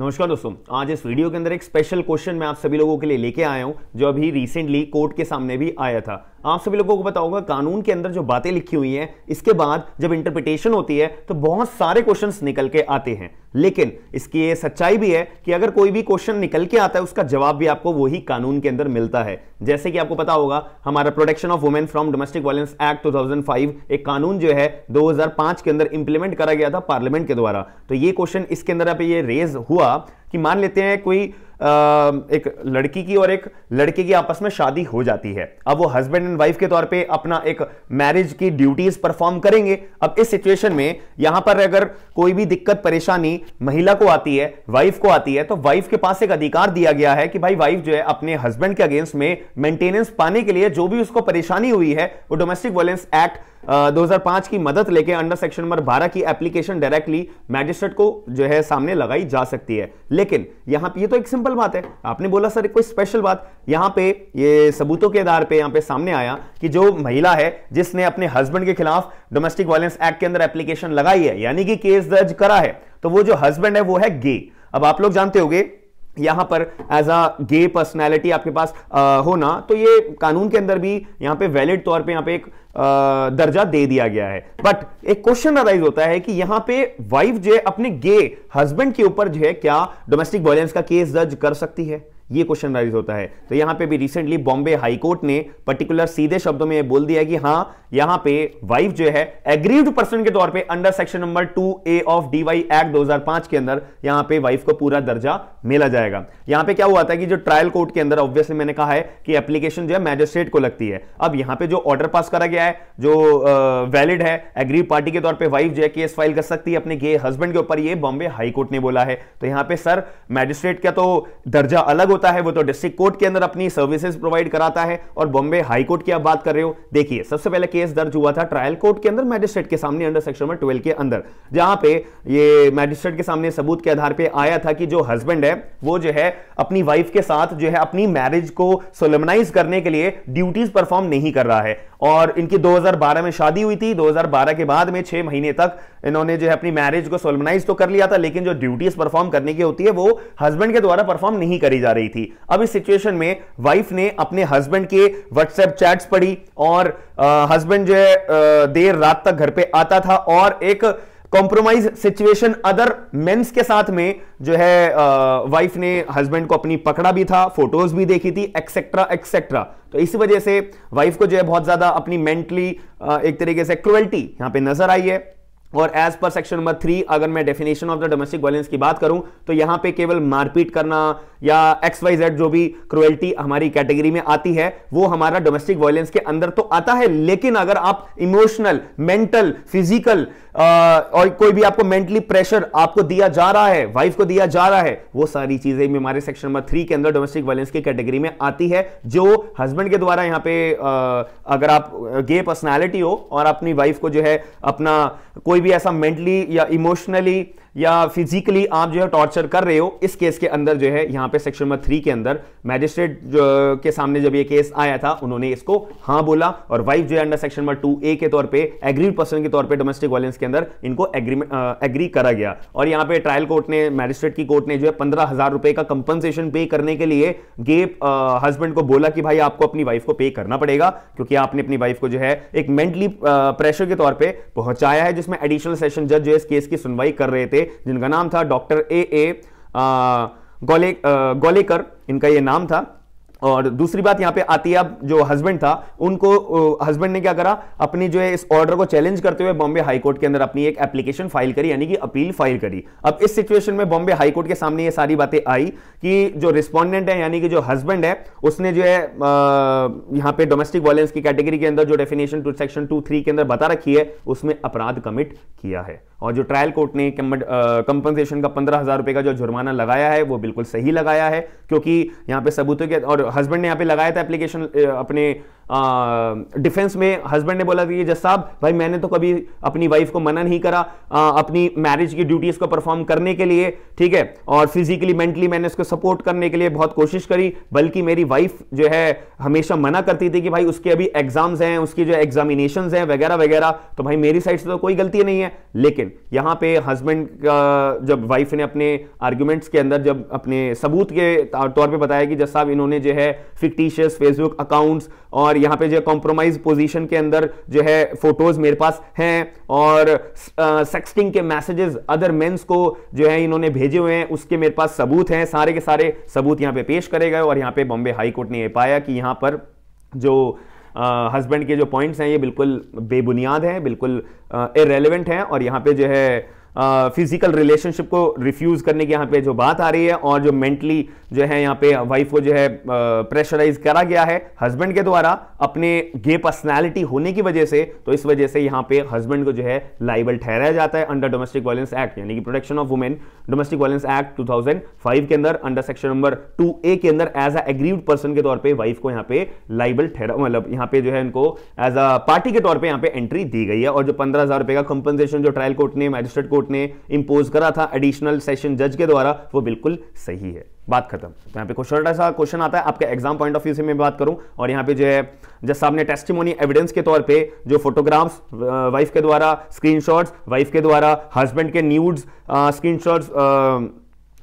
नमस्कार दोस्तों आज इस वीडियो के अंदर एक स्पेशल क्वेश्चन मैं आप सभी लोगों के लिए लेके आया हूं जो अभी रिसेंटली कोर्ट के सामने भी आया था आप सभी लोगों को पता होगा कानून के अंदर जो बातें लिखी हुई हैं इसके बाद जब इंटरप्रिटेशन होती है तो बहुत सारे क्वेश्चंस निकल के आते हैं लेकिन इसकी ये सच्चाई भी है कि अगर कोई भी क्वेश्चन निकल के आता है उसका जवाब भी आपको वही कानून के अंदर मिलता है जैसे कि आपको पता होगा हमारा protection of women from domestic violence act 2005 एक कानून जो है 2005 के अंदर इंप्लीमेंट करा गया था पार्लियामेंट के द्वारा तो ये क्वेश्चन इसके अंदर आप ये रेज हुआ कि मान लेते हैं कोई एक लड़की की और एक लड़के की आपस में शादी हो जाती है अब वो हस्बैंड एंड वाइफ के तौर पे अपना एक मैरिज की ड्यूटीज परफॉर्म करेंगे अब इस सिचुएशन में यहां पर अगर कोई भी दिक्कत परेशानी महिला को आती है वाइफ को आती है तो वाइफ के पास एक अधिकार दिया गया है कि भाई वाइफ जो है अपने हस्बैंड के अगेंस्ट में मेंटेनेंस पाने के लिए जो भी उसको परेशानी हुई है वो डोमेस्टिक वायलेंस एक्ट 2005 की मदद लेके अंडर सेक्शन नंबर 12 की एप्लीकेशन डायरेक्टली मैजिस्ट्रेट को जो है सामने लगाई जा सकती है लेकिन यहां ये तो एक सिंपल बात है आपने बोला सर कोई स्पेशल बात यहां पे ये सबूतों के आधार पे यहां पे सामने आया कि जो महिला है जिसने अपने हस्बैंड के खिलाफ डोमेस्टिक वायलेंस एक्ट के अंदर एप्लीकेशन लगाई है यानी कि केस दर्ज करा है तो वो जो हस्बैंड है वो है गे अब आप लोग जानते होगे यहां पर एज अ गे पर्सनैलिटी आपके पास होना तो ये कानून के अंदर भी यहां पे वैलिड तौर पे यहां पे एक दर्जा दे दिया गया है बट एक क्वेश्चन अराइज होता है कि यहां पे वाइफ जो है अपने गे हस्बैंड के ऊपर जो है क्या डोमेस्टिक वायलेंस का केस दर्ज कर सकती है ये क्वेश्चन राइज होता है तो यहां पे भी रिसेंटली बॉम्बे हाईकोर्ट ने पर्टिकुलर सीधे शब्दों में बोल दिया कि हाँ यहां पे वाइफ जो है एग्रीव्ड पर्सन के तौर पे under section number two A of DV act 2005 के अंदर यहां पे वाइफ को पूरा दर्जा मिला जाएगा यहां पे क्या हुआ था कि जो ट्रायल कोर्ट के अंदर ऑब्वियसली मैंने कहा है कि एप्लीकेशन जो है मैजिस्ट्रेट को लगती है अब यहां पे जो ऑर्डर पास करा गया है जो वैलिड है एग्रीव पार्टी के तौर पर वाइफ जो है केस फाइल कर सकती है अपने गे हस्बैंड के ऊपर ये बॉम्बे हाईकोर्ट ने बोला है तो यहां पर सर मैजिस्ट्रेट का तो दर्जा अलग होता है वो तो डिस्ट्रिक्ट कोर्ट के अंदर अपनी सर्विसेज प्रोवाइड कराता है और बॉम्बे हाईकोर्ट की आप बात कर रहे हो देखिए सबसे पहले केस केस दर्ज हुआ था ट्रायल कोर्ट के अंदर मैजिस्ट्रेट के सामने अंडर सेक्शन नंबर ट्वेल्व के अंदर जहां पे ये मैजिस्ट्रेट के सामने सबूत के आधार पे आया था कि जो हस्बैंड है वो जो है अपनी वाइफ के साथ जो है अपनी मैरिज को सोलमनाइज करने के लिए ड्यूटीज परफॉर्म नहीं कर रहा है और इनकी 2012 में शादी हुई थी 2012 के बाद में छह महीने तक इन्होंने जो है अपनी मैरिज को सोलमनाइज तो कर लिया था लेकिन जो ड्यूटीज परफॉर्म करने की होती है वो हस्बैंड के द्वारा परफॉर्म नहीं करी जा रही थी अब इस सिचुएशन में वाइफ ने अपने हस्बैंड के व्हाट्सएप चैट्स पढ़ी और हस्बैंड जो है देर रात तक घर पे आता था और एक कॉम्प्रोमाइज सिचुएशन अदर मेंस के साथ में जो है वाइफ ने हस्बैंड को अपनी पकड़ा भी था फोटोज भी देखी थी एक्सेट्रा एक्सेट्रा तो इसी वजह से वाइफ को जो है बहुत ज्यादा अपनी मेंटली एक तरीके से क्रुअल्टी यहां पे नजर आई है और as per section number three अगर मैं definition of the domestic violence की बात करूं तो यहां पे केवल मारपीट करना या एक्स वाई जेड जो भी क्रुएल्टी हमारी कैटेगरी में आती है वो हमारा डोमेस्टिक वायलेंस के अंदर तो आता है लेकिन अगर आप इमोशनल मेंटल फिजिकल और कोई भी आपको मेंटली प्रेशर आपको दिया जा रहा है वाइफ को दिया जा रहा है वो सारी चीजें भी हमारे सेक्शन नंबर थ्री के अंदर डोमेस्टिक वायलेंस की कैटेगरी में आती है जो हस्बैंड के द्वारा यहाँ पे अगर आप गे पर्सनैलिटी हो और अपनी वाइफ को जो है अपना कोई भी ऐसा मेंटली या इमोशनली या फिजिकली आप जो है टॉर्चर कर रहे हो इस केस के अंदर जो है यहां पे सेक्शन नंबर थ्री के अंदर मैजिस्ट्रेट के सामने जब ये केस आया था उन्होंने इसको हां बोला और वाइफ जो है under section number two A के तौर पे एग्रीड पर्सन के तौर पे डोमेस्टिक वायलेंस के अंदर इनको एग्री करा गया और यहां पर ट्रायल कोर्ट ने मैजिस्ट्रेट की कोर्ट ने जो है पंद्रह हजार रुपए का कंपनसेशन पे करने के लिए गे हस्बैंड को बोला कि भाई आपको अपनी वाइफ को पे करना पड़ेगा क्योंकि आपने अपनी वाइफ को जो है एक मेंटली प्रेशर के तौर पर पहुंचाया है जिसमें एडिशनल सेशन जज जो है इस केस की सुनवाई कर रहे थे जिनका नाम था डॉक्टर ए ए गोले गोलेकर इनका ये नाम था और दूसरी बात यहाँ पे आतियाब जो हस्बैंड था उनको हस्बैंड ने क्या करा अपनी जो है इस ऑर्डर को चैलेंज करते हुए बॉम्बे हाई कोर्ट के अंदर अपनी एक एप्लीकेशन फाइल करी यानी कि अपील फाइल करी अब इस सिचुएशन में बॉम्बे हाई कोर्ट के सामने ये सारी बातें आई कि जो रिस्पॉन्डेंट है यानी कि जो हस्बैंड है उसने जो है यहाँ पे डोमेस्टिक वायलेंस की कैटेगरी के अंदर जो डेफिनेशन टू सेक्शन टू के अंदर बता रखी है उसमें अपराध कमिट किया है और जो ट्रायल कोर्ट ने कंपनसेशन का पंद्रह हज़ार रुपए का जो जुर्माना लगाया है वो बिल्कुल सही लगाया है क्योंकि यहाँ पे सबूतों के और हस्बैंड ने यहाँ पे लगाया था एप्लीकेशन अपने डिफेंस में हस्बैंड ने बोला कि साहब भाई मैंने तो कभी अपनी वाइफ को मना नहीं करा आ, अपनी मैरिज की ड्यूटीज को परफॉर्म करने के लिए ठीक है और फिजिकली मेंटली मैंने उसको सपोर्ट करने के लिए बहुत कोशिश करी बल्कि मेरी वाइफ जो है हमेशा मना करती थी कि भाई उसके अभी एग्जाम्स हैं उसकी जो एग्जामिनेशन हैं वगैरह वगैरह तो भाई मेरी साइड से तो कोई गलती नहीं है लेकिन यहाँ पे हस्बैंड जब वाइफ ने अपने आर्ग्यूमेंट्स के अंदर जब अपने सबूत के तौर पर बताया कि जस साहब इन्होंने जो है फिक्टिशियस फेसबुक अकाउंट्स और और यहाँ पे जो कॉम्प्रोमाइज पोजीशन के अंदर जो है फोटोज मेरे पास हैं और सेक्सटिंग uh, के मैसेजेस अदर मेंस को जो है इन्होंने भेजे हुए हैं उसके मेरे पास सबूत हैं सारे के सारे सबूत यहाँ पे पेश करे गए और यहाँ पे बॉम्बे हाई कोर्ट ने यह पाया कि यहाँ पर जो हस्बैंड uh, के जो पॉइंट्स हैं ये बिल्कुल बेबुनियाद हैं बिल्कुल इरेलीवेंट uh, हैं और यहाँ पे जो है फिजिकल रिलेशनशिप को रिफ्यूज करने की यहाँ पे जो बात आ रही है और जो मेंटली जो है यहाँ पे वाइफ को जो है प्रेशराइज करा गया है हस्बैंड के द्वारा अपने गे पर्सनैलिटी होने की वजह से तो इस वजह से यहाँ पे हस्बैंड को जो है लाइबल ठहराया जाता है अंडर डोमेस्टिक वायलेंस एक्ट यानी कि protection of women domestic violence act two के अंदर under section number two A के अंदर एज अ पर्सन के तौर पर वाइफ को यहाँ पे लाइबल ठहरा मतलब यहाँ पे जो है इनको एज अ पार्टी के तौर पर यहाँ पे एंट्री दी गई है और जो पंद्रह हजार का कंपनसेशन जो ट्रायल कोर्ट ने मैजिस्ट्रेट कोर्ट कोर्ट ने इंपोज करा था एडिशनल सेशन जज के द्वारा वो बिल्कुल सही है बात खत्म तो यहाँ पे छोटा सा क्वेश्चन आता है आपके एग्जाम पॉइंट ऑफ व्यू से मैं बात करूं और यहाँ पे जो है साहब ने टेस्टिमोनी एविडेंस के तौर पे जो फोटोग्राफ्स वाइफ के द्वारा स्क्रीनशॉट्स वाइफ के द्वारा हस्बैंड के न्यूड्स स्क्रीनशॉट्स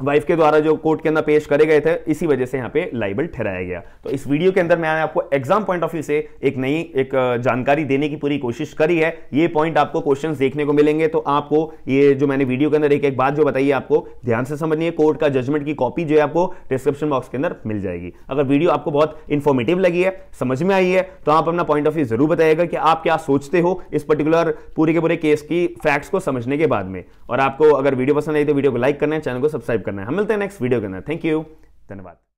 वाइफ के द्वारा जो कोर्ट के अंदर पेश करे गए थे इसी वजह से यहाँ पे लाइबल ठहराया गया तो इस वीडियो के अंदर मैंने आपको एग्जाम पॉइंट ऑफ व्यू से एक नई एक जानकारी देने की पूरी कोशिश करी है ये पॉइंट आपको क्वेश्चंस देखने को मिलेंगे तो आपको ये जो मैंने वीडियो के अंदर एक एक बात जो बताई है आपको ध्यान से समझिए कोर्ट का जजमेंट की कॉपी जो है आपको डिस्क्रिप्शन बॉक्स के अंदर मिल जाएगी अगर वीडियो आपको बहुत इन्फॉर्मेटिव लगी है समझ में आई है तो आप अपना पॉइंट ऑफ व्यू जरूर बताइएगा कि आप क्या सोचते हो इस पर्टिकुलर पूरे के पूरे केस की फैक्ट्स को समझने के बाद में और आपको अगर वीडियो पसंद आई तो वीडियो को लाइक करना है चैनल को सब्सक्राइब करना है हम मिलते हैं नेक्स्ट वीडियो के अंदर थैंक यू धन्यवाद